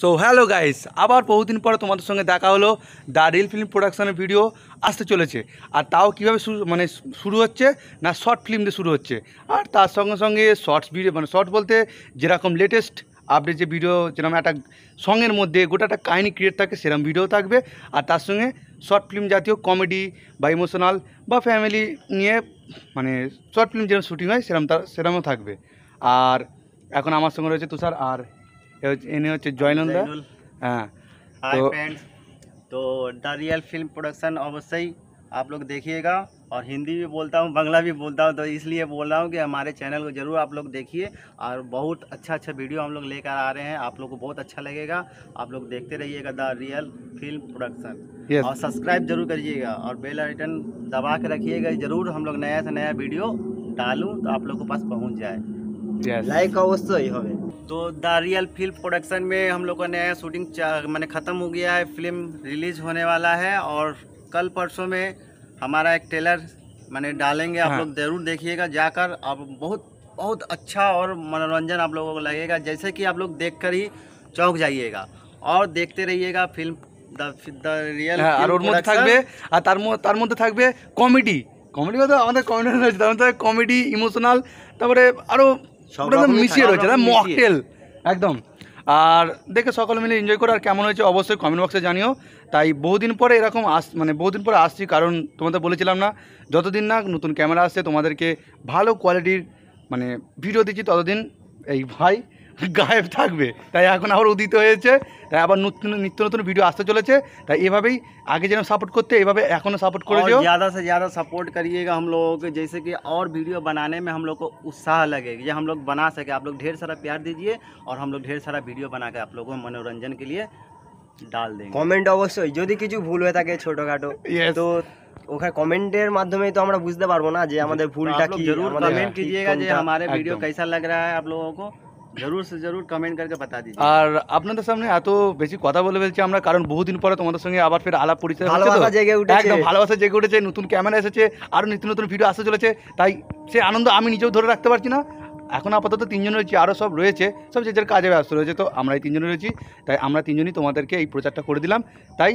So hello guys আবার বহুদিন পরে তোমাদের সঙ্গে দেখা হলো দ্য রিল ফিল্ম প্রোডাকশানের ভিডিও আসতে চলেছে আর তাও কীভাবে শুরু মানে শুরু হচ্ছে না শর্ট ফিল্ম দিয়ে শুরু হচ্ছে আর তার সঙ্গে সঙ্গে শর্টস ভিডিও মানে শর্ট বলতে যেরকম লেটেস্ট আপডেট যে ভিডিও যেরকম একটা সঙ্গের মধ্যে গোটা একটা কাহিনি ক্রিয়েট থাকে সেরকম ভিডিও থাকবে আর তার সঙ্গে শর্ট ফিল্ম জাতীয় কমেডি বা ইমোশনাল বা ফ্যামিলি নিয়ে মানে শর্ট ফিল্ম যেরকম শ্যুটিং হয় সেরকম তার সেরকমও থাকবে আর এখন আমার সঙ্গে রয়েছে তুষার আর हाँ। तो-, तो द रियल फिल्म प्रोडक्शन अवश्य आप लोग देखिएगा और हिंदी भी बोलता हूँ बांग्ला भी बोलता हूँ तो इसलिए बोल रहा हूँ कि हमारे चैनल को ज़रूर आप लोग देखिए और बहुत अच्छा अच्छा वीडियो हम लोग लेकर आ रहे हैं आप लोग को बहुत अच्छा लगेगा आप लोग देखते रहिएगा The Real Film Production yes. और सब्सक्राइब जरूर करिएगा और बेल आइटन दबा के रखिएगा जरूर हम लोग नया से नया वीडियो डालूँ तो आप लोग के पास पहुँच जाए लाइक अवश्य ही होगा তো দা রিয়েল ফিল প্রোডাকশন মে হাম লোগো নয়া শুটিং মানে খতম হো গয়া হ ফিল্ম রিলিজ হোনে ওয়ালা হ অর কাল পরসো মে হামারা এক ট্রেলার মানে ডালেঙ্গে আপ লোগ জরুর দেখিয়েগা যাকার আব বহুত বহুত আচ্ছা অর মনোরঞ্জন আপ লোগো কো লগেগা জ্যায়সে কি আপ লোগ দেখকর হি চমক জাইয়েগা অর দেখতে রহিয়েগা ফিল্ম দা রিয়েল হ্যাঁ অর মুথ থাকবে আর তার মুথ তার মুথ তে থাকবে কমেডি কমেডি তো আমাদের কন্টেন্ট দন্ত কমেডি ইমোশনাল তারপরে আরো মিশিয়ে রয়েছে মকটেল মানে একদম আর দেখে সকলে মিলে এনজয় করো আর কেমন হয়েছে অবশ্যই কমেন্ট বক্সে জানিও তাই বহুদিন পরে এরকম আস মানে বহুদিন পরে আসছি কারণ তোমাদের বলেছিলাম না যতদিন না নতুন ক্যামেরা আসছে তোমাদেরকে ভালো কোয়ালিটির মানে ভিডিও দিচ্ছি ততদিন এই ভাই गायब थक तर उदित होता नित्य नित्य नतन भिडियो आसते चले आगे जान सपोर्ट करते सपोर्ट कर ज़्यादा से ज़्यादा सपोर्ट करिएगा हम लोगों जैसे कि और वीडियो बनाने में हम लोग को उत्साह लगेगा या हम लोग बना सके आप लोग ढेर सारा प्यार दीजिए और हम लोग ढेर सारा वीडियो बना के आप लोगों को मनोरंजन के लिए डाल देंगे कमेंट अवश्य जो कि भूल हो छोटो खाटो तो कमेंटर माध्यम तो बुझते भूल जरूर कमेंट कीजिएगा हमारे वीडियो कैसा लग रहा है आप लोगों को জরুর সে জরুর কমেন্ট করকে বাতা দিজিয়ে আর আপনাদের সামনে এত বেশি কথা বলে ফেলছি আমরা কারণ বহুদিন পরে তোমাদের সঙ্গে আবার ফের আলাপ পরিচয় ভালোবাসা জেগে উঠেছে একদম ভালোবাসা জেগে উঠেছে নতুন ক্যামেরা এসেছে আরও নিত্য নতুন ভিডিও আসতে চলেছে তাই সে আনন্দ আমি নিজেও ধরে রাখতে পারছি না এখন আপাতত তিনজন রয়েছি আরও সব রয়েছে সব যে যার কাজে ব্যস্ত রয়েছে তো আমরা এই তিনজন রয়েছি তাই আমরা তিনজনই তোমাদেরকে এই প্রচারটা করে দিলাম তাই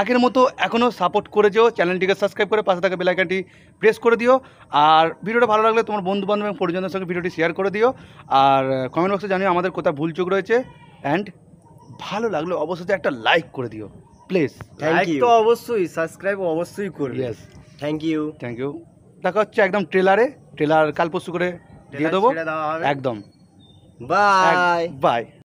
আগের মতো এখনও সাপোর্ট করে যেও চ্যানেলটিকে সাবস্ক্রাইব করে পাশে থাকা বেলাইকানটি প্রেস করে দিও আর ভিডিওটা ভালো লাগলে তোমার বন্ধুবান্ধব এবং পরিজনের সঙ্গে ভিডিওটি শেয়ার করে দিও আর কমেন্ট বক্সে জানিও আমাদের কোথায় ভুল চোখ রয়েছে অ্যান্ড ভালো লাগলে অবশ্যই একটা লাইক করে দিও প্লিজ লাইক তো অবশ্যই সাবস্ক্রাইব অবশ্যই করবে yes thank you thank you দেখা হচ্ছে একদম ট্রেলারে ট্রেলার কাল পরশু করে দিয়ে দেবো একদম বাই বাই